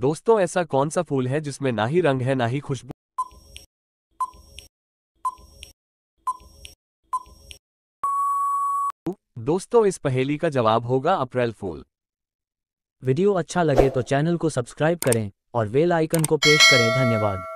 दोस्तों ऐसा कौन सा फूल है जिसमें ना ही रंग है ना ही खुशबू दोस्तों इस पहेली का जवाब होगा अप्रैल फूल वीडियो अच्छा लगे तो चैनल को सब्सक्राइब करें और वेल आइकन को प्रेस करें धन्यवाद